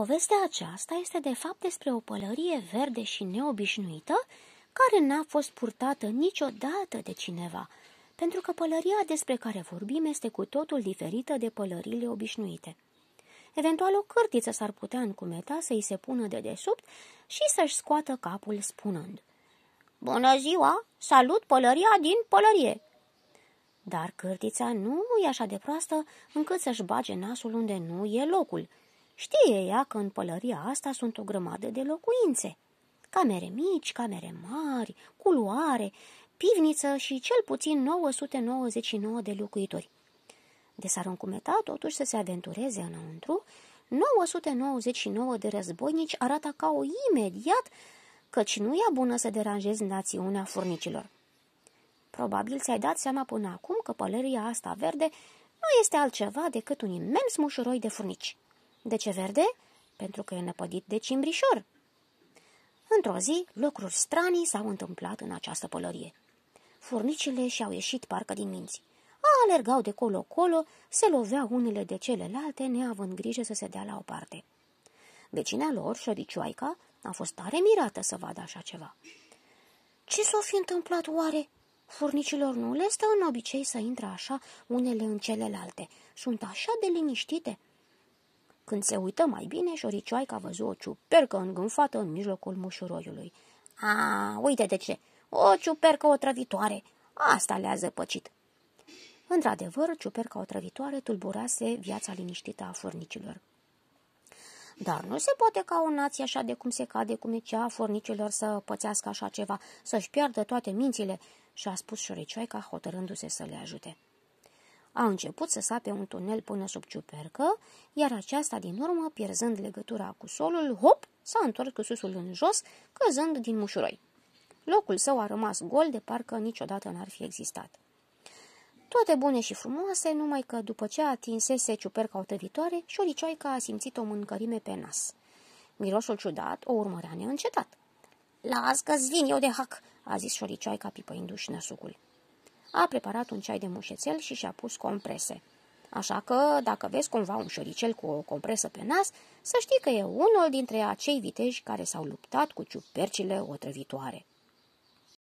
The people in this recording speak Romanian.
Povestea aceasta este de fapt despre o pălărie verde și neobișnuită care n-a fost purtată niciodată de cineva, pentru că pălăria despre care vorbim este cu totul diferită de pălările obișnuite. Eventual o cârtiță s-ar putea încumeta să-i se pună de desubt și să-și scoată capul spunând Bună ziua! Salut pălăria din pălărie! Dar cârtița nu e așa de proastă încât să-și bage nasul unde nu e locul – Știe ea că în pălăria asta sunt o grămadă de locuințe. Camere mici, camere mari, culoare, pivniță și cel puțin 999 de locuitori. De s-ar încumeta totuși să se aventureze înăuntru, 999 de războinici arată ca o imediat, căci nu ia bună să deranjezi națiunea furnicilor. Probabil ți-ai dat seama până acum că pălăria asta verde nu este altceva decât un imens mușuroi de furnici. De ce verde? Pentru că e năpădit de cimbrișor. Într-o zi, lucruri stranii s-au întâmplat în această pălărie. Furnicile și-au ieșit parcă din minți. Alergau de colo-colo, se loveau unele de celelalte, neavând grijă să se dea la o parte. Vecina lor, șoricioaica, a fost tare mirată să vadă așa ceva. Ce s-o fi întâmplat oare? Furnicilor nu le stă în obicei să intre așa unele în celelalte. Sunt așa de liniștite. Când se uită mai bine, șoricioaica văzut o ciupercă îngânfată în mijlocul mușuroiului. A, uite de ce! O ciupercă otrăvitoare! Asta le-a zăpăcit! Într-adevăr, ciuperca otrăvitoare tulburase viața liniștită a furnicilor. Dar nu se poate ca o nație așa de cum se cade, cum e cea a furnicilor să pățească așa ceva, să-și piardă toate mințile, și-a spus șoricioaica hotărându-se să le ajute a început să sape un tunel până sub ciupercă, iar aceasta din urmă, pierzând legătura cu solul, hop, s-a întors cu susul în jos, căzând din mușuroi. Locul său a rămas gol de parcă niciodată n-ar fi existat. Toate bune și frumoase, numai că după ce atinsese ciuperca otăvitoare, șoricioica a simțit o mâncărime pe nas. Mirosul ciudat o urmărea neîncetat. Las că-ți vin eu de hac!" a zis șoricioica pipăindu-și năsucul a preparat un ceai de mușețel și și-a pus comprese. Așa că, dacă vezi cumva un șoricel cu o compresă pe nas, să știi că e unul dintre acei viteji care s-au luptat cu ciupercile otrăvitoare.